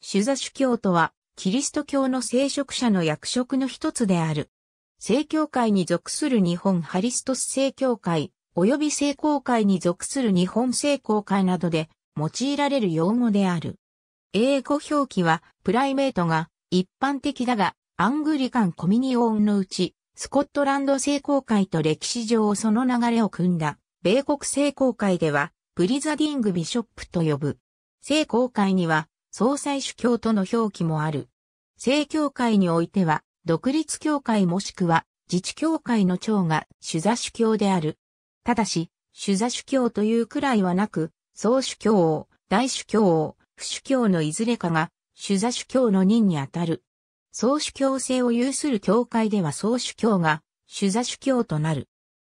シュザ主教とは、キリスト教の聖職者の役職の一つである。聖教会に属する日本ハリストス聖教会、及び聖公会に属する日本聖公会などで用いられる用語である。英語表記は、プライメートが一般的だが、アングリカンコミニオンのうち、スコットランド聖公会と歴史上その流れを組んだ、米国聖公会では、プリザディングビショップと呼ぶ。聖公会には、総裁主教との表記もある。正教会においては、独立教会もしくは自治教会の長が主座主教である。ただし、主座主教というくらいはなく、総主教王、大主教王、副主教のいずれかが、主座主教の任にあたる。総主教制を有する教会では総主教が、主座主教となる。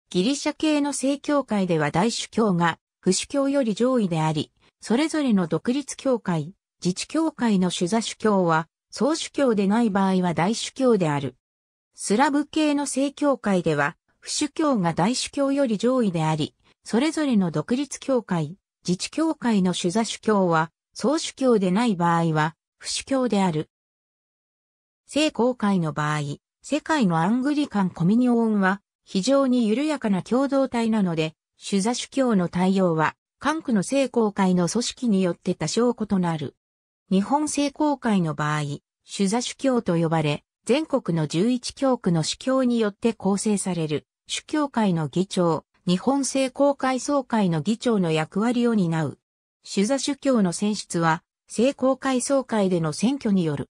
ギリシャ系の正教会では大主教が、不主教より上位であり、それぞれの独立教会、自治教会の主座主教は、総主教でない場合は大主教である。スラブ系の正教会では、不主教が大主教より上位であり、それぞれの独立教会、自治教会の主座主教は、総主教でない場合は、不主教である。正公会の場合、世界のアングリカンコミニオンは、非常に緩やかな共同体なので、主座主教の対応は、韓区の正公会の組織によって多少異なる。日本聖公会の場合、主座主教と呼ばれ、全国の11教区の主教によって構成される、主教会の議長、日本聖公会総会の議長の役割を担う。主座主教の選出は、聖公会総会での選挙による。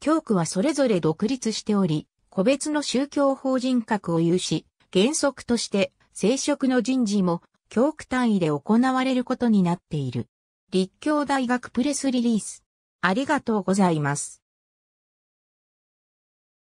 教区はそれぞれ独立しており、個別の宗教法人格を有し、原則として聖職の人事も教区単位で行われることになっている。立教大学プレスリリース。ありがとうございます。